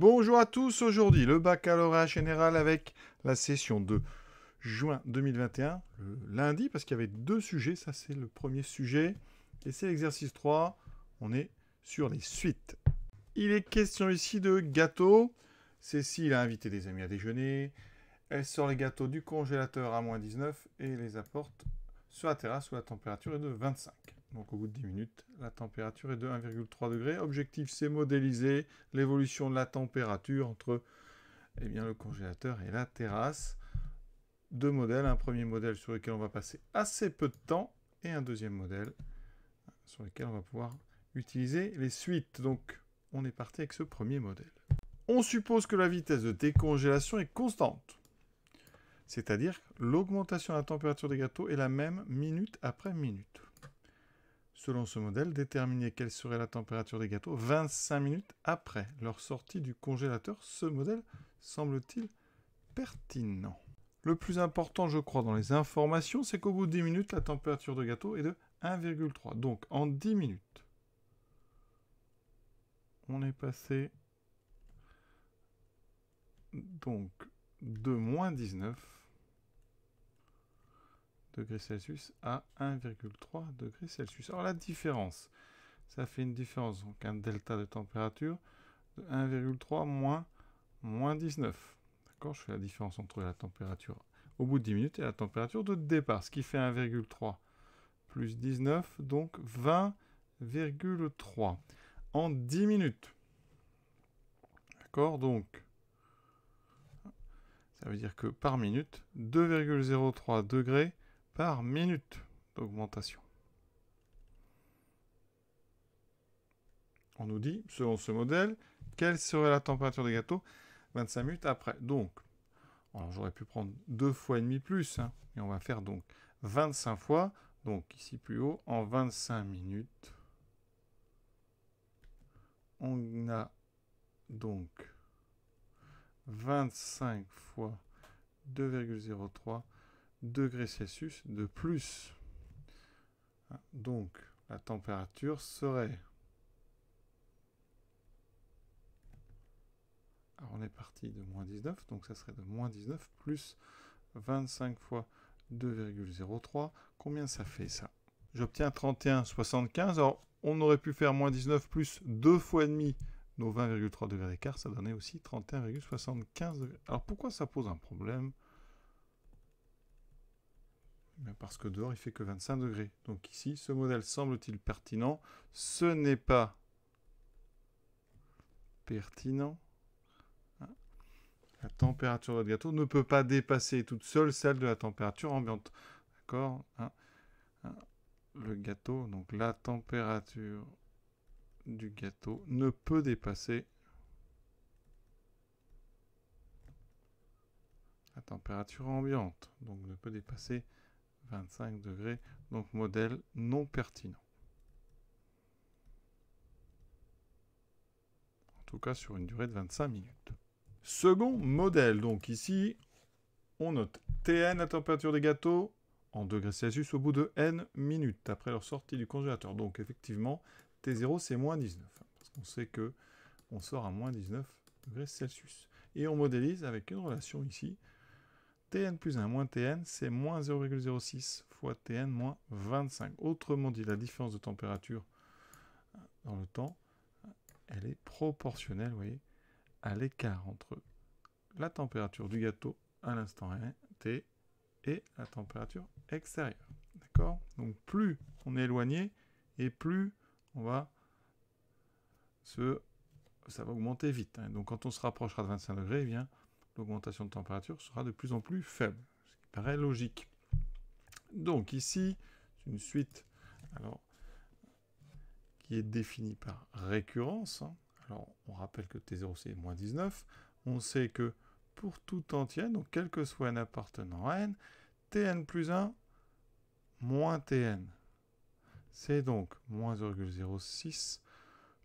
Bonjour à tous, aujourd'hui le baccalauréat général avec la session de juin 2021, le lundi, parce qu'il y avait deux sujets, ça c'est le premier sujet, et c'est l'exercice 3, on est sur les suites. Il est question ici de gâteaux, Cécile a invité des amis à déjeuner, elle sort les gâteaux du congélateur à moins 19 et les apporte sur la terrasse où la température est de 25. Donc au bout de 10 minutes, la température est de 1,3 degré. Objectif, c'est modéliser l'évolution de la température entre eh bien, le congélateur et la terrasse. Deux modèles, un premier modèle sur lequel on va passer assez peu de temps et un deuxième modèle sur lequel on va pouvoir utiliser les suites. Donc on est parti avec ce premier modèle. On suppose que la vitesse de décongélation est constante. C'est-à-dire l'augmentation de la température des gâteaux est la même minute après minute. Selon ce modèle, déterminer quelle serait la température des gâteaux 25 minutes après leur sortie du congélateur, ce modèle semble-t-il pertinent. Le plus important, je crois, dans les informations, c'est qu'au bout de 10 minutes, la température de gâteau est de 1,3. Donc, en 10 minutes, on est passé donc de moins 19 degrés Celsius à 1,3 degrés Celsius. Alors la différence, ça fait une différence, donc un delta de température de 1,3 moins, moins 19. D'accord Je fais la différence entre la température au bout de 10 minutes et la température de départ, ce qui fait 1,3 plus 19, donc 20,3 en 10 minutes. D'accord Donc, ça veut dire que par minute, 2,03 degrés par minute d'augmentation. On nous dit, selon ce modèle, quelle serait la température des gâteaux 25 minutes après. Donc, j'aurais pu prendre deux fois et demi plus, hein, et on va faire donc 25 fois, donc ici plus haut, en 25 minutes. On a donc 25 fois 2,03 degrés Celsius de plus. Ah, donc, la température serait... Alors, on est parti de moins 19, donc ça serait de moins 19 plus 25 fois 2,03. Combien ça fait ça J'obtiens 31,75. Alors, on aurait pu faire moins 19 plus 2 fois et demi nos 20,3 degrés d'écart, ça donnait aussi 31,75 degrés. Alors, pourquoi ça pose un problème parce que dehors, il fait que 25 degrés. Donc ici, ce modèle semble-t-il pertinent Ce n'est pas pertinent. La température de votre gâteau ne peut pas dépasser toute seule celle de la température ambiante. D'accord hein Le gâteau, donc la température du gâteau ne peut dépasser la température ambiante. Donc ne peut dépasser 25 degrés, donc modèle non pertinent. En tout cas sur une durée de 25 minutes. Second modèle, donc ici, on note TN, la température des gâteaux, en degrés Celsius au bout de N minutes après leur sortie du congélateur. Donc effectivement, T0 c'est moins 19, hein, parce qu'on sait que on sort à moins 19 degrés Celsius. Et on modélise avec une relation ici Tn plus 1 moins Tn, c'est moins 0,06 fois Tn moins 25. Autrement dit, la différence de température euh, dans le temps, euh, elle est proportionnelle, vous voyez, à l'écart entre la température du gâteau à l'instant T et la température extérieure. D'accord Donc plus on est éloigné et plus on va se... ça va augmenter vite. Hein. Donc quand on se rapprochera de 25 degrés, eh bien, augmentation de température sera de plus en plus faible, ce qui paraît logique. Donc ici, c'est une suite alors, qui est définie par récurrence. Hein. Alors on rappelle que T0 c'est moins 19. On sait que pour tout entier, donc quel que soit n appartenant à n, Tn plus 1 moins Tn. C'est donc moins 0,06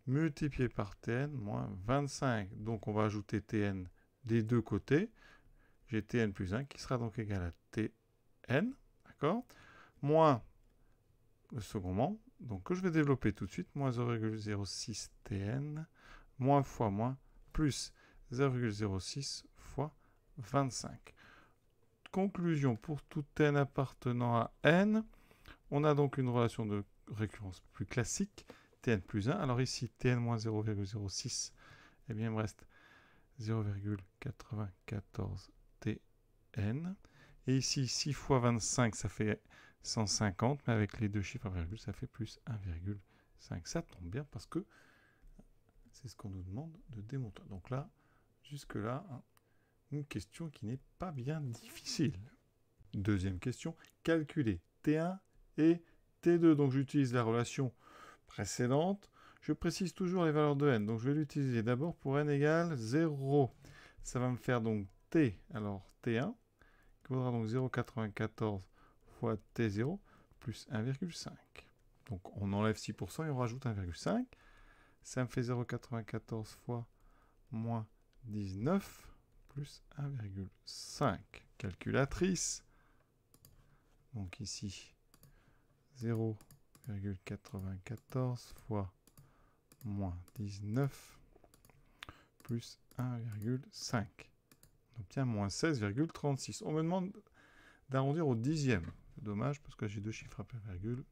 multiplié par Tn moins 25. Donc on va ajouter Tn des deux côtés, j'ai Tn plus 1 qui sera donc égal à Tn, d'accord Moins le second membre, donc que je vais développer tout de suite, moins 0,06 Tn, moins fois moins, plus 0,06 fois 25. Conclusion pour tout n appartenant à n, on a donc une relation de récurrence plus classique, tn plus 1. Alors ici, tn moins 0,06, eh bien il me reste 0,94 TN. Et ici, 6 fois 25, ça fait 150, mais avec les deux chiffres à virgule, ça fait plus 1,5. Ça tombe bien parce que c'est ce qu'on nous demande de démontrer. Donc là, jusque-là, hein, une question qui n'est pas bien difficile. Deuxième question, calculer T1 et T2. Donc j'utilise la relation précédente je précise toujours les valeurs de n, donc je vais l'utiliser d'abord pour n égale 0. Ça va me faire donc t, alors t1, qui vaudra donc 0,94 fois t0 plus 1,5. Donc on enlève 6% et on rajoute 1,5. Ça me fait 0,94 fois moins 19 plus 1,5. Calculatrice. Donc ici, 0,94 fois moins 19 plus 1,5. On obtient moins 16,36. On me demande d'arrondir au dixième. dommage parce que j'ai deux chiffres après virgule.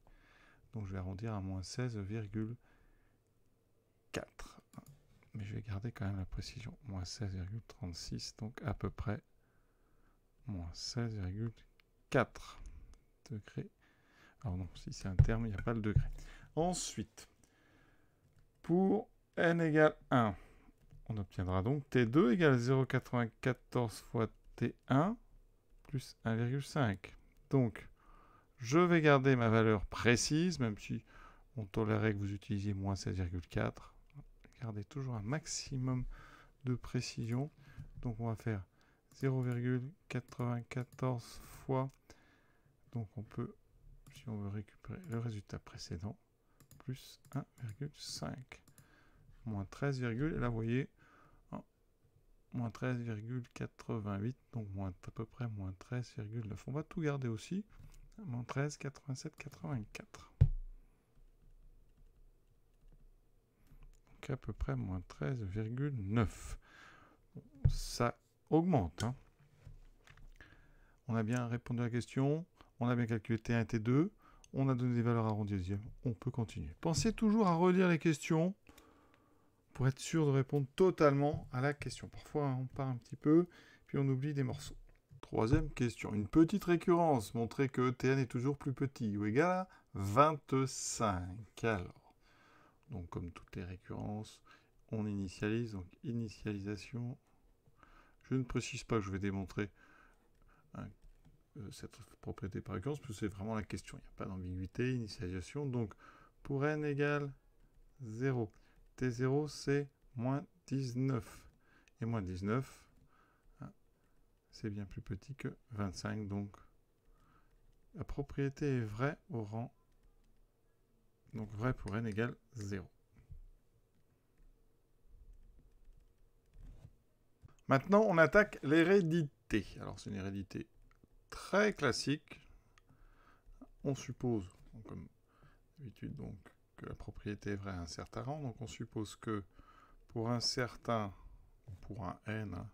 Donc je vais arrondir à moins 16,4. Mais je vais garder quand même la précision. Moins 16,36, donc à peu près moins 16,4 degrés. Alors non, si c'est un terme, il n'y a pas le degré. Ensuite, pour n égale 1. On obtiendra donc t2 égale 0,94 fois t1 plus 1,5. Donc, je vais garder ma valeur précise, même si on tolérait que vous utilisiez moins 16,4. Gardez toujours un maximum de précision. Donc on va faire 0,94 fois. Donc on peut, si on veut récupérer le résultat précédent, plus 1,5. Moins 13, et là vous voyez, oh, moins 13,88, donc moins, à peu près moins 13,9. On va tout garder aussi, moins 13, 87, 84. Donc à peu près moins 13,9. Ça augmente. Hein. On a bien répondu à la question, on a bien calculé T1 et T2. On a donné des valeurs à au dixième. On peut continuer. Pensez toujours à relire les questions pour être sûr de répondre totalement à la question. Parfois, on part un petit peu, puis on oublie des morceaux. Troisième question. Une petite récurrence. Montrez que Tn est toujours plus petit ou égal à 25. Alors, donc comme toutes les récurrences, on initialise. Donc, initialisation. Je ne précise pas que je vais démontrer un euh, cette propriété par exemple, c'est vraiment la question, il n'y a pas d'ambiguïté, initialisation. Donc, pour n égale 0, t0 c'est moins 19. Et moins 19, hein, c'est bien plus petit que 25, donc la propriété est vraie au rang, donc vraie pour n égale 0. Maintenant, on attaque l'hérédité. Alors, c'est une hérédité très classique. On suppose, comme d'habitude, donc, que la propriété est vraie à un certain rang. Donc on suppose que pour un certain, pour un n, hein,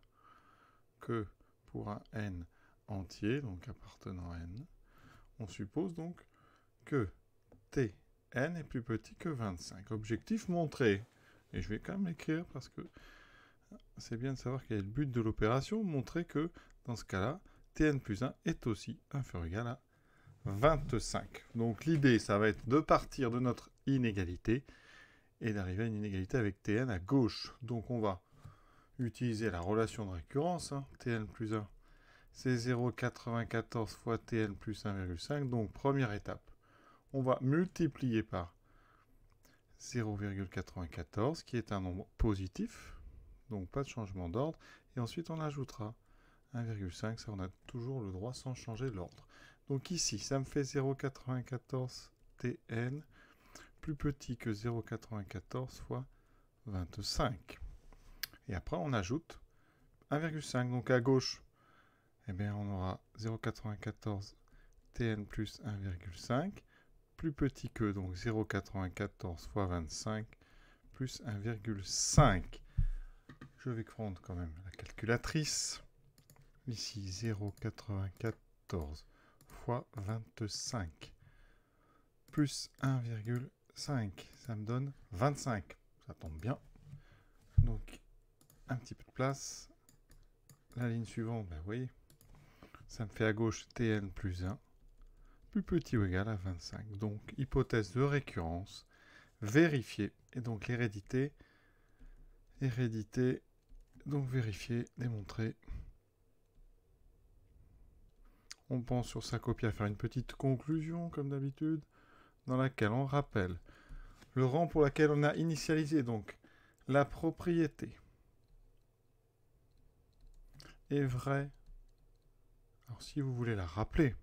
que pour un n entier, donc appartenant à n, on suppose donc que t n est plus petit que 25. Objectif montré. Et je vais quand même l'écrire parce que c'est bien de savoir quel est le but de l'opération, montrer que dans ce cas-là, Tn plus 1 est aussi inférieur ou égal à 25. Donc l'idée, ça va être de partir de notre inégalité et d'arriver à une inégalité avec Tn à gauche. Donc on va utiliser la relation de récurrence. Tn hein. plus 1, c'est 0,94 fois Tn plus 1,5. Donc première étape, on va multiplier par 0,94 qui est un nombre positif. Donc pas de changement d'ordre. Et ensuite on ajoutera 1,5, ça on a toujours le droit sans changer l'ordre. Donc ici, ça me fait 0,94 Tn, plus petit que 0,94 fois 25. Et après, on ajoute 1,5. Donc à gauche, eh bien, on aura 0,94 Tn plus 1,5, plus petit que donc 0,94 fois 25 plus 1,5. Je vais prendre quand même la calculatrice. Ici, 0,94 fois 25 plus 1,5. Ça me donne 25. Ça tombe bien. Donc, un petit peu de place. La ligne suivante, ben oui, ça me fait à gauche Tn plus 1, plus petit ou égal à 25. Donc, hypothèse de récurrence, vérifier, et donc l'hérédité, hérédité, donc vérifier, démontrer. On pense sur sa copie à faire une petite conclusion, comme d'habitude, dans laquelle on rappelle le rang pour lequel on a initialisé, donc la propriété est vraie. Alors si vous voulez la rappeler,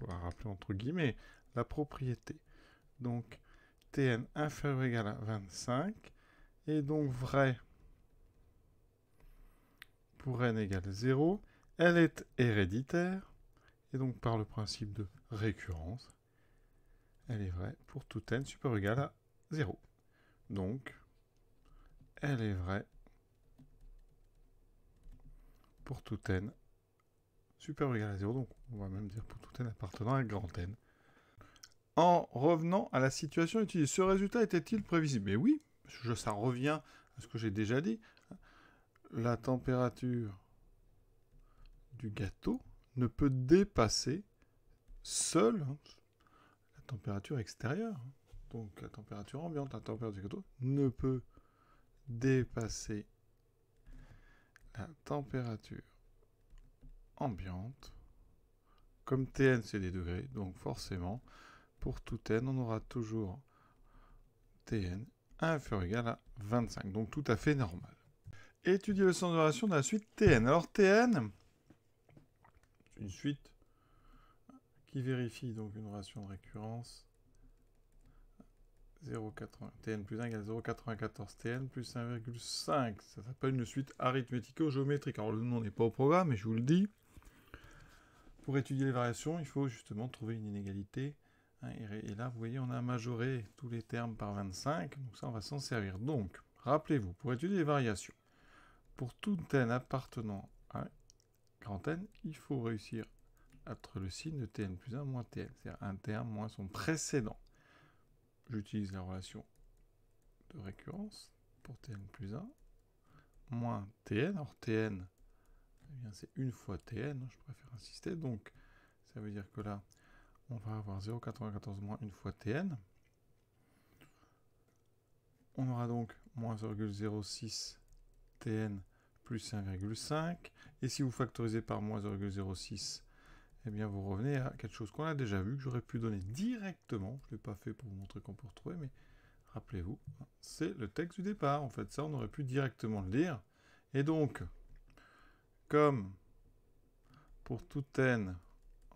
on rappeler entre guillemets, la propriété. Donc tn inférieur ou égal à 25 est donc vrai pour n égale 0. Elle est héréditaire donc par le principe de récurrence, elle est vraie pour tout n super égal à 0. Donc, elle est vraie pour tout n super égal à 0. Donc, on va même dire pour tout n appartenant à grand n. En revenant à la situation utilisée, ce résultat était-il prévisible Mais oui, ça revient à ce que j'ai déjà dit. La température du gâteau ne peut dépasser seule hein, la température extérieure. Donc la température ambiante, la température du gâteau ne peut dépasser la température ambiante. Comme Tn c'est des degrés, donc forcément pour tout n on aura toujours Tn inférieur ou égal à 25, donc tout à fait normal. Étudier le sens de relation de la suite Tn. Alors Tn, une suite qui vérifie donc une ration de récurrence. TN plus 1 égale 0,94 TN plus 1,5. Ça s'appelle une suite arithmético-géométrique. Alors le nom n'est pas au programme, mais je vous le dis. Pour étudier les variations, il faut justement trouver une inégalité. Hein, et là, vous voyez, on a majoré tous les termes par 25. Donc ça, on va s'en servir. Donc, rappelez-vous, pour étudier les variations, pour tout n appartenant à il faut réussir à être le signe de Tn plus 1 moins Tn, c'est-à-dire un terme moins son précédent. J'utilise la relation de récurrence pour Tn plus 1 moins Tn. Alors Tn, eh c'est une fois Tn, hein, je préfère insister, donc ça veut dire que là, on va avoir 0,94 moins une fois Tn. On aura donc moins 0,06 Tn plus 1,5. Et si vous factorisez par moins 0,06, et eh bien vous revenez à quelque chose qu'on a déjà vu, que j'aurais pu donner directement. Je ne l'ai pas fait pour vous montrer qu'on peut retrouver, mais rappelez-vous, hein, c'est le texte du départ. En fait, ça, on aurait pu directement le lire. Et donc, comme pour tout n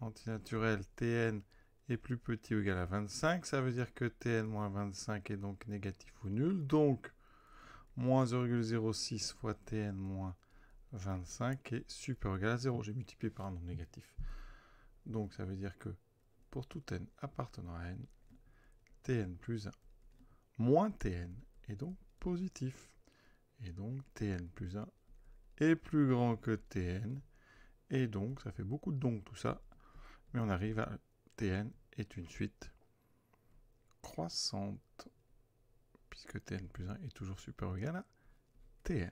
antinaturel, tn est plus petit ou égal à 25, ça veut dire que tn-25 moins est donc négatif ou nul. Donc, moins 0,06 fois Tn moins 25 est super égal à 0. J'ai multiplié par un nombre négatif. Donc ça veut dire que pour tout n appartenant à n, Tn plus 1 moins Tn est donc positif. Et donc Tn plus 1 est plus grand que Tn. Et donc ça fait beaucoup de donc tout ça. Mais on arrive à Tn est une suite croissante puisque Tn plus 1 est toujours supérieur ou égal à Tn.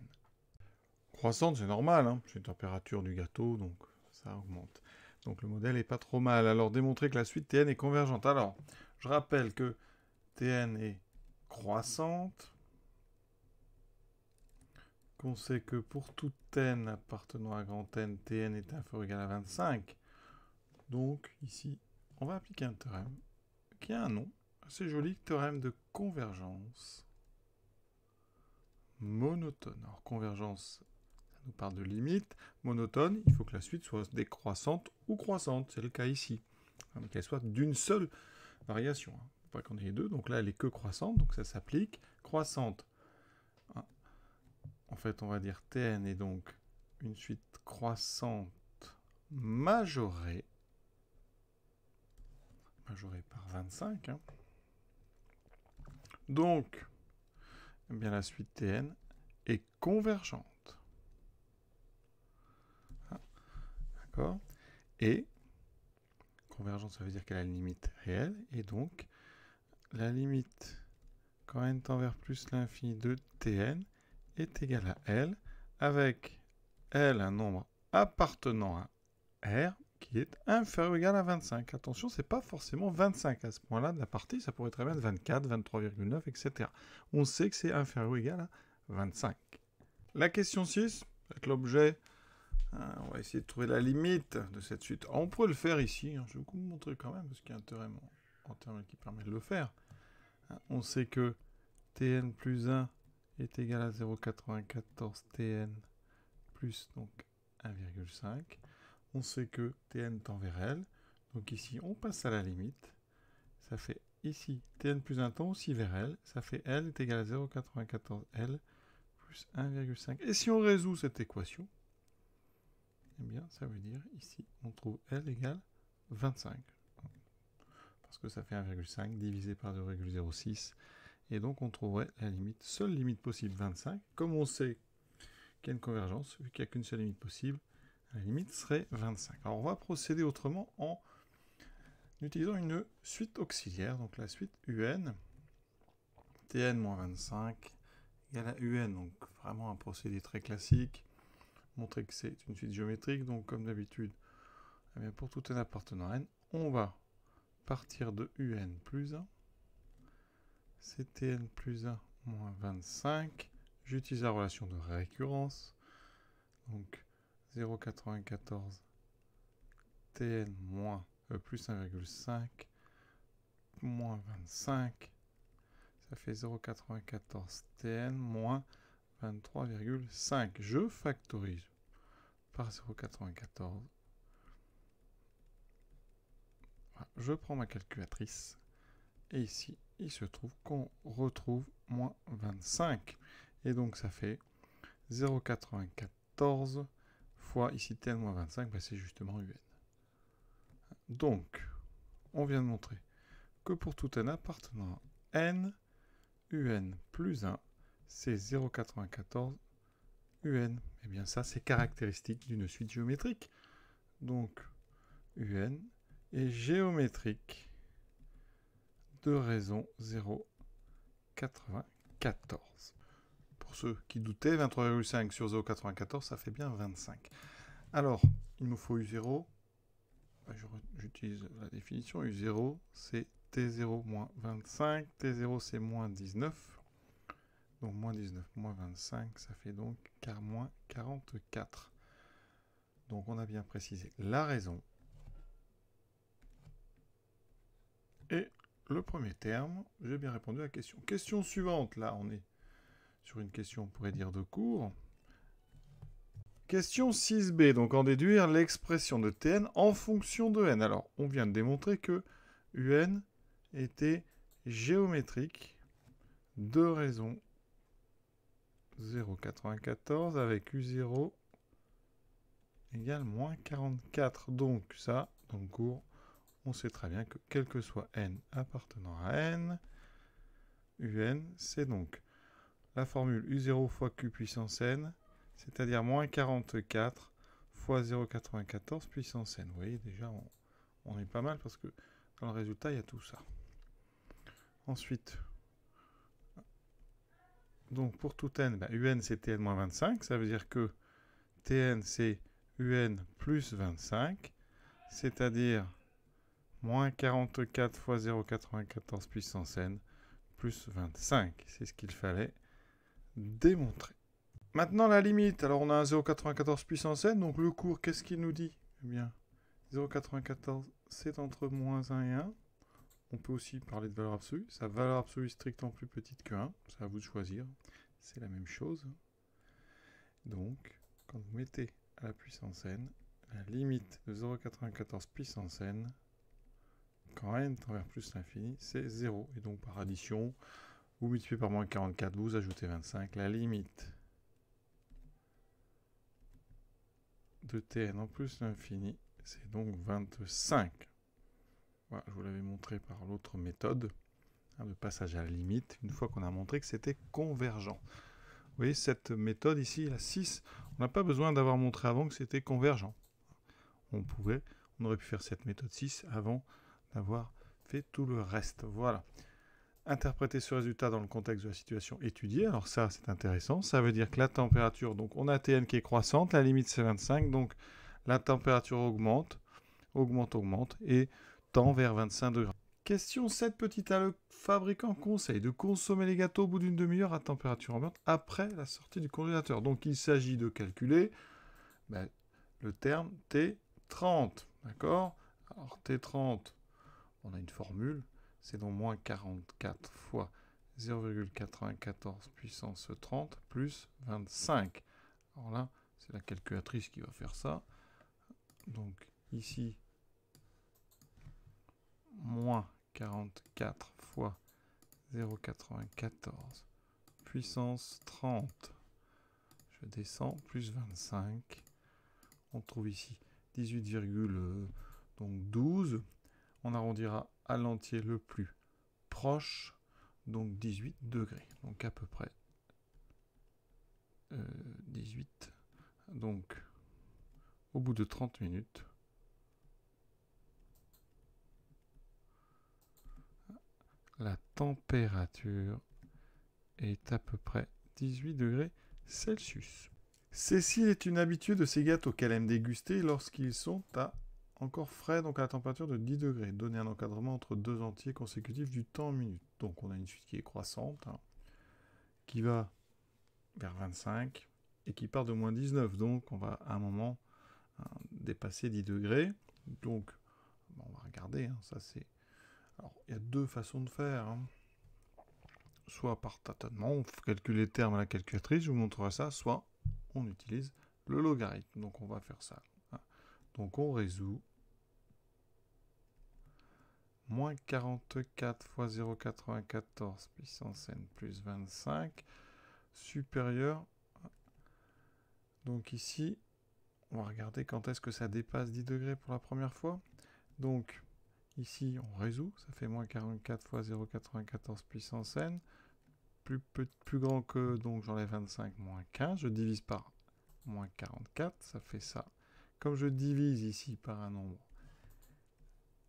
Croissante, c'est normal, hein c'est une température du gâteau, donc ça augmente. Donc le modèle n'est pas trop mal. Alors démontrer que la suite Tn est convergente. Alors, je rappelle que Tn est croissante, qu'on sait que pour toute n appartenant à grand N, Tn est inférieur ou égal à 25. Donc ici, on va appliquer un théorème qui a un nom, c'est joli, théorème de convergence monotone. Alors convergence, ça nous parle de limite. Monotone, il faut que la suite soit décroissante ou croissante, c'est le cas ici. qu'elle soit d'une seule variation. Hein. Pas qu'on ait deux, donc là elle est que croissante, donc ça s'applique. Croissante, hein. en fait on va dire Tn est donc une suite croissante majorée, majorée par 25, hein. Donc, eh bien la suite Tn est convergente. Hein, d'accord Et convergente, ça veut dire qu'elle a une limite réelle. Et donc, la limite quand n tend vers plus l'infini de Tn est égale à L, avec L un nombre appartenant à R, qui est inférieur ou égal à 25. Attention, c'est pas forcément 25 à ce point-là de la partie, ça pourrait très bien être 24, 23,9, etc. On sait que c'est inférieur ou égal à 25. La question 6, avec l'objet, hein, on va essayer de trouver la limite de cette suite. Ah, on pourrait le faire ici, hein. je vais vous montrer quand même, parce qu'il y a un théorème en, qui permet de le faire. Hein, on sait que tn plus 1 est égal à 0,94 tn plus donc 1,5 on sait que Tn tend vers L. Donc ici, on passe à la limite. Ça fait ici Tn plus 1 tend aussi vers L. Ça fait L est égal à 0,94 L plus 1,5. Et si on résout cette équation, eh bien, ça veut dire ici, on trouve L égale 25. Parce que ça fait 1,5 divisé par 2,06. Et donc, on trouverait la limite, seule limite possible 25. Comme on sait qu'il y a une convergence, vu qu'il n'y a qu'une seule limite possible, la limite serait 25. Alors on va procéder autrement en utilisant une suite auxiliaire, donc la suite UN. Tn-25 égale à UN, donc vraiment un procédé très classique. Montrer que c'est une suite géométrique, donc comme d'habitude, eh pour tout n appartenant à n, on va partir de UN plus 1. C'est Tn plus 1 moins 25. J'utilise la relation de récurrence. Donc 0,94 TN moins, euh, plus 1,5 moins 25. Ça fait 0,94 TN moins 23,5. Je factorise par 0,94. Je prends ma calculatrice. Et ici, il se trouve qu'on retrouve moins 25. Et donc, ça fait 0,94 fois ici t 25, bah, c'est justement un. Donc, on vient de montrer que pour tout un appartenant n, un plus 1, c'est 0,94 un. Et bien ça, c'est caractéristique d'une suite géométrique. Donc, un est géométrique de raison 0,94 ceux qui doutaient, 23,5 sur 0,94, ça fait bien 25. Alors, il nous faut U0. Bah, j'utilise la définition. U0, c'est T0 moins 25. T0, c'est moins 19. Donc, moins 19 moins 25, ça fait donc car moins 44. Donc, on a bien précisé la raison. Et le premier terme, j'ai bien répondu à la question. Question suivante, là, on est sur une question, on pourrait dire de cours. Question 6b, donc en déduire l'expression de Tn en fonction de n. Alors, on vient de démontrer que Un était géométrique de raison 0,94 avec U0 égale moins 44. Donc ça, dans le cours, on sait très bien que quel que soit n appartenant à n, Un, c'est donc la formule U0 fois Q puissance N, c'est-à-dire moins 44 fois 0,94 puissance N. Vous voyez déjà, on, est pas mal parce que dans le résultat, il y a tout ça. Ensuite, donc pour tout n, bah, un c'est tn moins 25, ça veut dire que tn c'est un plus 25, c'est-à-dire moins 44 fois 0,94 puissance n plus 25, c'est ce qu'il fallait démontrer Maintenant, la limite. Alors, on a un 0,94 puissance n. Donc, le cours, qu'est-ce qu'il nous dit Eh bien, 0,94, c'est entre moins 1 et 1. On peut aussi parler de valeur absolue. Sa valeur absolue est strictement plus petite que 1. C'est à vous de choisir. C'est la même chose. Donc, quand vous mettez à la puissance n, la limite de 0,94 puissance n, quand n tend vers plus l'infini, c'est 0. Et donc, par addition, vous multipliez par moins 44, vous ajoutez 25, la limite de Tn en plus l'infini, c'est donc 25. je vous l'avais montré par l'autre méthode, hein, de le passage à la limite, une fois qu'on a montré que c'était convergent. Vous voyez, cette méthode ici, la 6, on n'a pas besoin d'avoir montré avant que c'était convergent. On on aurait pu faire cette méthode 6 avant d'avoir fait tout le reste. Voilà interpréter ce résultat dans le contexte de la situation étudiée. Alors ça, c'est intéressant. Ça veut dire que la température, donc on a Tn qui est croissante, la limite c'est 25, donc la température augmente, augmente, augmente, et tend vers 25 degrés. Question 7 petite à le fabricant conseille de consommer les gâteaux au bout d'une demi-heure à température ambiante après la sortie du congélateur. Donc il s'agit de calculer ben, le terme T30, d'accord Alors T30, on a une formule, c'est donc moins 44 fois 0,94 puissance 30 plus 25. Alors là, c'est la calculatrice qui va faire ça. Donc ici, moins 44 fois 0,94 puissance 30. Je descends, plus 25. On trouve ici 18, euh, donc 12. On arrondira à l'entier le plus proche, donc 18 degrés, donc à peu près 18. Euh, donc au bout de 30 minutes, la température est à peu près 18 degrés Celsius. Cécile est une habituée de ces gâteaux qu'elle aime déguster lorsqu'ils sont à encore frais, donc à la température de 10 degrés. Donner un encadrement entre deux entiers consécutifs du temps en minute. Donc on a une suite qui est croissante, hein, qui va vers 25 et qui part de moins 19. Donc on va à un moment hein, dépasser 10 degrés. Donc bah, on va regarder, hein, ça c'est... Alors il y a deux façons de faire. Soit par tâtonnement, on calcule les termes à la calculatrice, je vous montrerai ça, soit on utilise le logarithme. Donc on va faire ça. Donc on résout moins 44 fois 0,94 puissance n plus 25 supérieur. Donc ici, on va regarder quand est-ce que ça dépasse 10 degrés pour la première fois. Donc ici, on résout, ça fait moins 44 fois 0,94 puissance n. Plus, plus, plus grand que, donc j'enlève 25, moins 15, je divise par moins 44, ça fait ça. Comme je divise ici par un nombre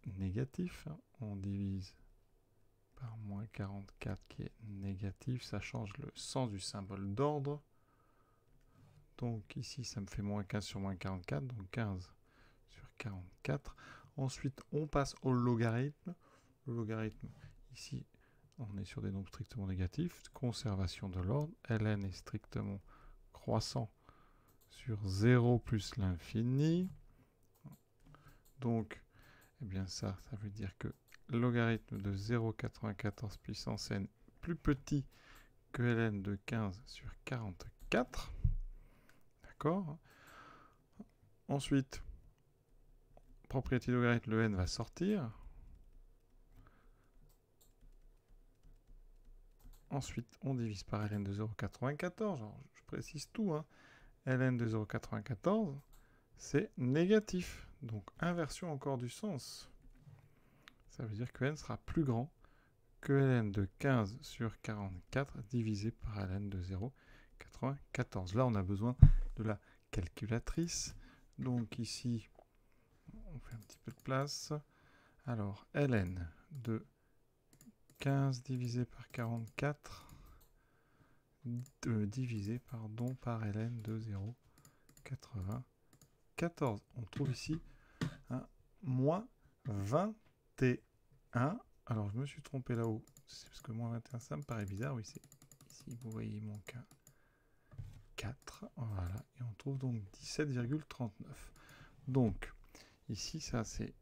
négatif. On divise par moins 44 qui est négatif. Ça change le sens du symbole d'ordre. Donc ici, ça me fait moins 15 sur moins 44, donc 15 sur 44. Ensuite, on passe au logarithme. Le logarithme, ici, on est sur des nombres strictement négatifs. Conservation de l'ordre. ln est strictement croissant sur 0 plus l'infini. Donc, eh bien ça, ça veut dire que logarithme de 0,94 puissance n plus petit que ln de 15 sur 44. D'accord Ensuite, propriété logarithme, le n va sortir. Ensuite, on divise par ln de 0,94. Je précise tout. Hein. ln de 0,94, c'est négatif. Donc inversion encore du sens. Ça veut dire que n sera plus grand que ln de 15 sur 44 divisé par ln de 0,94. Là, on a besoin de la calculatrice. Donc ici, on fait un petit peu de place. Alors, ln de 15 divisé par 44 euh, divisé par ln de 0,94. 14, on trouve ici hein, un moins 21. Alors, je me suis trompé là-haut. C'est parce que moins 21, ça me paraît bizarre. Oui, c'est ici, vous voyez mon cas. 4, voilà. Et on trouve donc 17,39. Donc, ici, ça, c'est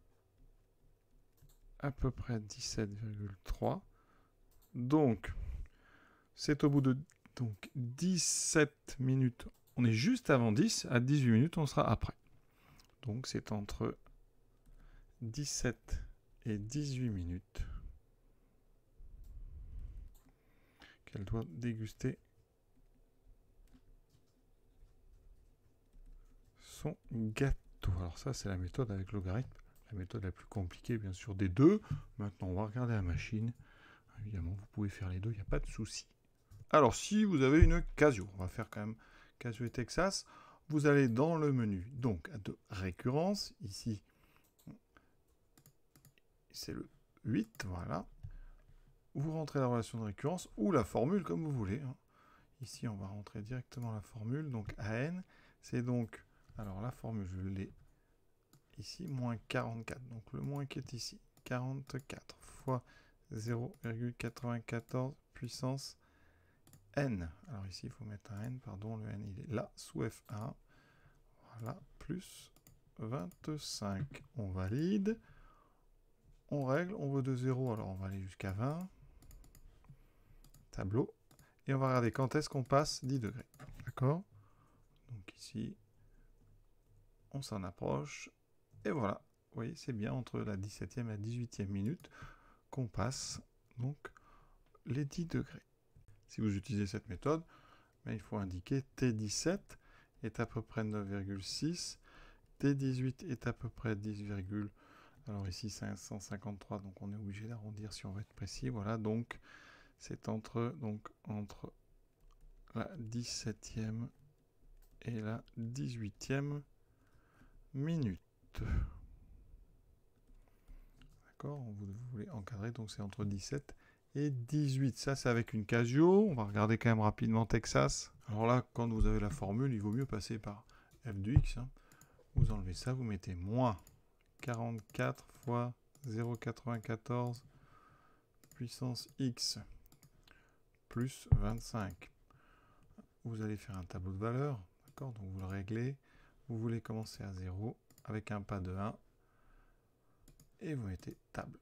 à peu près 17,3. Donc, c'est au bout de 17 minutes. On est juste avant 10. À 18 minutes, on sera après. Donc c'est entre 17 et 18 minutes qu'elle doit déguster son gâteau. Alors ça c'est la méthode avec logarithme, la méthode la plus compliquée bien sûr des deux. Maintenant on va regarder la machine. Évidemment vous pouvez faire les deux, il n'y a pas de souci. Alors si vous avez une Casio, on va faire quand même Casio et Texas vous allez dans le menu donc de récurrence, ici c'est le 8, voilà. Vous rentrez la relation de récurrence ou la formule comme vous voulez. Hein. Ici on va rentrer directement la formule, donc AN, c'est donc, alors la formule je l'ai ici, moins 44, donc le moins qui est ici, 44 fois 0,94 puissance N. Alors ici, il faut mettre un N, pardon, le N il est là, sous F1. Voilà, plus 25. On valide. On règle, on veut de 0, alors on va aller jusqu'à 20. Tableau. Et on va regarder quand est-ce qu'on passe 10 degrés. D'accord Donc ici, on s'en approche. Et voilà. Vous voyez, c'est bien entre la 17e et la 18e minute qu'on passe donc les 10 degrés. Si vous utilisez cette méthode, mais il faut indiquer T17 est à peu près 9,6, T18 est à peu près 10, alors ici 153, donc on est obligé d'arrondir si on veut être précis. Voilà, donc c'est entre, donc, entre la 17e et la 18e minute. D'accord, vous voulez encadrer, donc c'est entre 17 et et 18. Ça, c'est avec une Casio. On va regarder quand même rapidement Texas. Alors là, quand vous avez la formule, il vaut mieux passer par f du x. Hein. Vous enlevez ça, vous mettez moins 44 fois 0,94 puissance x plus 25. Vous allez faire un tableau de valeur. d'accord Donc vous le réglez. Vous voulez commencer à 0 avec un pas de 1 et vous mettez table.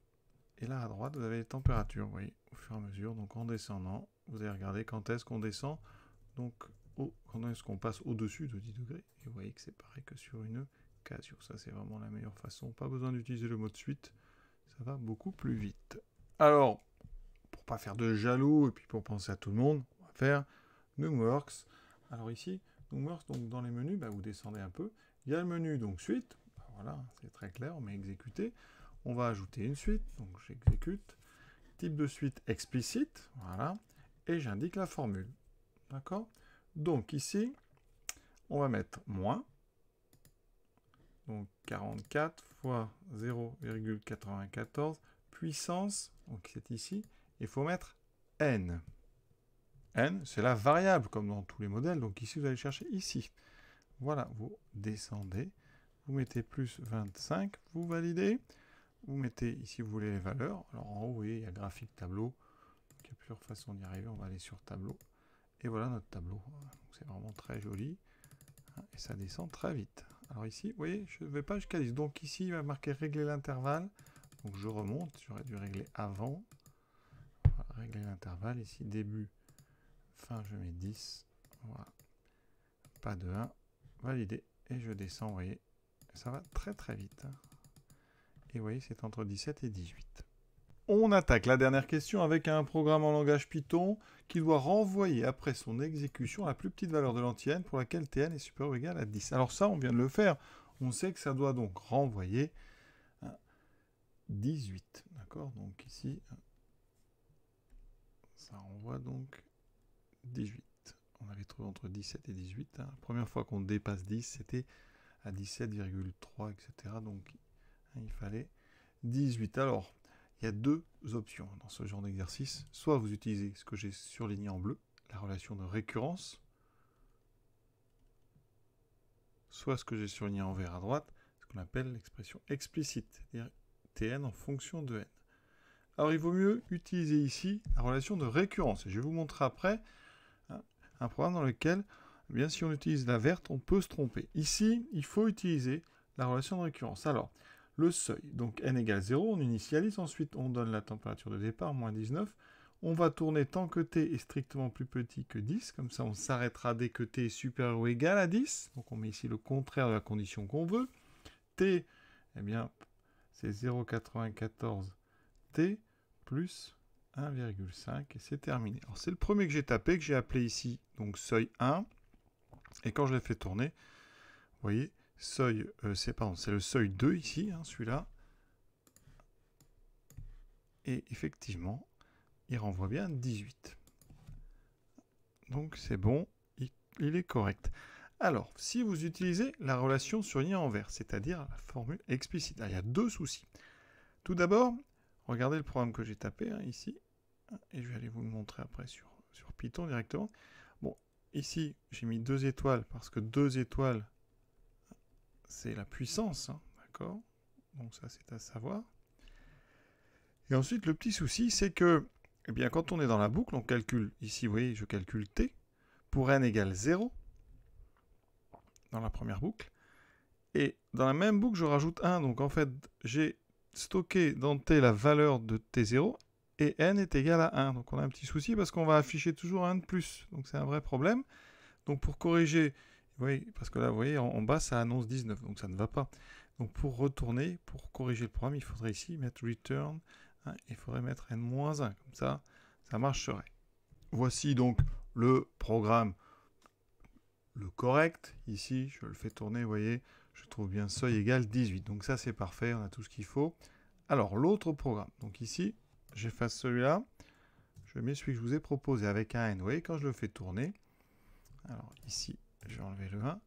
Et là à droite, vous avez les températures, vous voyez, au fur et à mesure. Donc en descendant, vous allez regarder quand est-ce qu'on descend. Donc quand est-ce qu'on passe au-dessus de 10 degrés. Et vous voyez que c'est pareil que sur une casure, Ça c'est vraiment la meilleure façon. Pas besoin d'utiliser le mot suite. Ça va beaucoup plus vite. Alors, pour ne pas faire de jaloux et puis pour penser à tout le monde, on va faire Noomworks. Alors ici, Noomworks, donc dans les menus, bah, vous descendez un peu. Il y a le menu donc suite. Bah, voilà, c'est très clair, on met exécuter on va ajouter une suite, donc j'exécute, type de suite explicite, voilà, et j'indique la formule. D'accord Donc ici, on va mettre moins, donc 44 fois 0,94 puissance, donc c'est ici, il faut mettre n. n, c'est la variable, comme dans tous les modèles, donc ici, vous allez chercher ici. Voilà, vous descendez, vous mettez plus 25, vous validez, vous mettez ici, vous voulez les valeurs. Alors en haut, vous voyez, il y a graphique, tableau. il y a plusieurs façons d'y arriver. On va aller sur tableau. Et voilà notre tableau. C'est vraiment très joli. Hein, et ça descend très vite. Alors ici, vous voyez, je ne vais pas jusqu'à 10. Donc ici, il va marquer régler l'intervalle. Donc je remonte. J'aurais dû régler avant. régler l'intervalle. Ici, début, fin, je mets 10. Pas de 1. Valider. Et je descends, vous voyez. Ça va très très vite. Hein. Et vous voyez, c'est entre 17 et 18. On attaque la dernière question avec un programme en langage Python qui doit renvoyer après son exécution la plus petite valeur de l'antienne pour laquelle tn est supérieur ou égal à 10. Alors ça, on vient de le faire. On sait que ça doit donc renvoyer 18. D'accord Donc ici, ça renvoie donc 18. On avait trouvé entre 17 et 18. Hein. La première fois qu'on dépasse 10, c'était à 17,3, etc. Donc il fallait 18. Alors, il y a deux options dans ce genre d'exercice. Soit vous utilisez ce que j'ai surligné en bleu, la relation de récurrence, soit ce que j'ai surligné en vert à droite, ce qu'on appelle l'expression explicite, c'est-à-dire Tn en fonction de n. Alors il vaut mieux utiliser ici la relation de récurrence. Et je vais vous montrer après hein, un programme dans lequel, eh bien si on utilise la verte, on peut se tromper. Ici, il faut utiliser la relation de récurrence. Alors, le seuil. Donc n égale 0, on initialise, ensuite on donne la température de départ, moins 19. On va tourner tant que t est strictement plus petit que 10, comme ça on s'arrêtera dès que t est supérieur ou égal à 10. Donc on met ici le contraire de la condition qu'on veut. t, eh bien, c'est 0,94 t plus 1,5 et c'est terminé. Alors c'est le premier que j'ai tapé, que j'ai appelé ici donc seuil 1. Et quand je l'ai fait tourner, vous voyez, seuil, euh, c'est le seuil 2 ici, hein, celui-là. Et effectivement, il renvoie bien 18. Donc c'est bon, il, est correct. Alors, si vous utilisez la relation sur lien envers, c'est-à-dire la formule explicite, ah, il y a deux soucis. Tout d'abord, regardez le programme que j'ai tapé hein, ici, et je vais aller vous le montrer après sur, sur Python directement. Bon, ici, j'ai mis deux étoiles parce que deux étoiles, c'est la puissance, hein, d'accord Donc ça, c'est à savoir. Et ensuite, le petit souci, c'est que, eh bien, quand on est dans la boucle, on calcule, ici, vous voyez, je calcule t, pour n égale 0, dans la première boucle, et dans la même boucle, je rajoute 1, donc en fait, j'ai stocké dans t la valeur de t0, et n est égal à 1. Donc on a un petit souci parce qu'on va afficher toujours un de plus. Donc c'est un vrai problème. Donc pour corriger, oui, parce que là, vous voyez, en, bas, ça annonce 19, donc ça ne va pas. Donc pour retourner, pour corriger le programme, il faudrait ici mettre return, hein, il faudrait mettre n-1, comme ça, ça marcherait. Voici donc le programme, le correct. Ici, je le fais tourner, vous voyez, je trouve bien seuil égal 18. Donc ça, c'est parfait, on a tout ce qu'il faut. Alors, l'autre programme, donc ici, j'efface celui-là. Je mets celui que je vous ai proposé avec un N. Vous voyez, quand je le fais tourner, alors ici, je vais enlever le 1,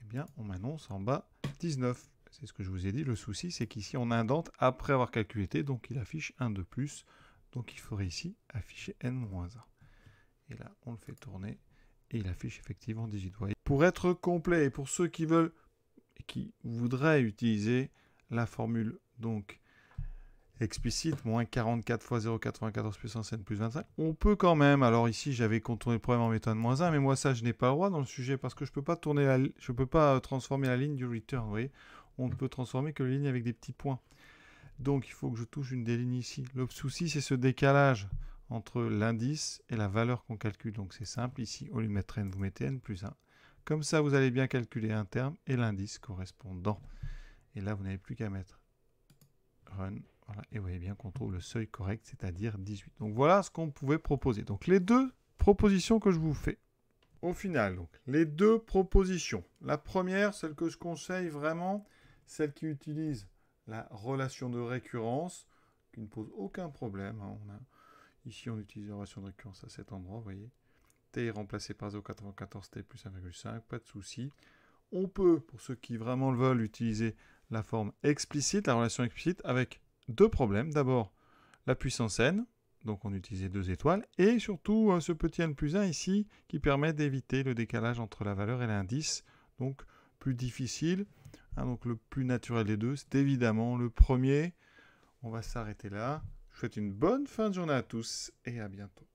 eh bien, on m'annonce en bas 19. C'est ce que je vous ai dit. Le souci, c'est qu'ici, on indente après avoir calculé t, donc il affiche 1 de plus. Donc il faudrait ici afficher n-1. Et là, on le fait tourner et il affiche effectivement 18 Pour être complet et pour ceux qui veulent et qui voudraient utiliser la formule donc explicite, moins 44 fois 0,94 puissance n plus 25. On peut quand même, alors ici j'avais contourné le problème en mettant moins 1, mais moi ça je n'ai pas le droit dans le sujet parce que je peux pas tourner je peux pas euh, transformer la ligne du return, vous voyez. On ne peut transformer que les lignes avec des petits points. Donc il faut que je touche une des lignes ici. Le souci c'est ce décalage entre l'indice et la valeur qu'on calcule. Donc c'est simple, ici au lieu de mettre n, vous mettez n plus 1. Comme ça, vous allez bien calculer un terme et l'indice correspondant. Et là, vous n'avez plus qu'à mettre run voilà, et vous voyez bien qu'on trouve le seuil correct, c'est-à-dire 18. Donc voilà ce qu'on pouvait proposer. Donc les deux propositions que je vous fais. Au final, donc, les deux propositions. La première, celle que je conseille vraiment, celle qui utilise la relation de récurrence, qui ne pose aucun problème. Hein, ici, on utilise la relation de récurrence à cet endroit, vous voyez. T est remplacé par 0,94T plus 1,5, pas de souci. On peut, pour ceux qui vraiment le veulent, utiliser la forme explicite, la relation explicite, avec deux problèmes. D'abord, la puissance n, donc on utilisait deux étoiles, et surtout euh, ce petit n plus 1 ici qui permet d'éviter le décalage entre la valeur et l'indice, donc plus difficile. Hein, donc le plus naturel des deux, c'est évidemment le premier. On va s'arrêter là. Je vous souhaite une bonne fin de journée à tous et à bientôt.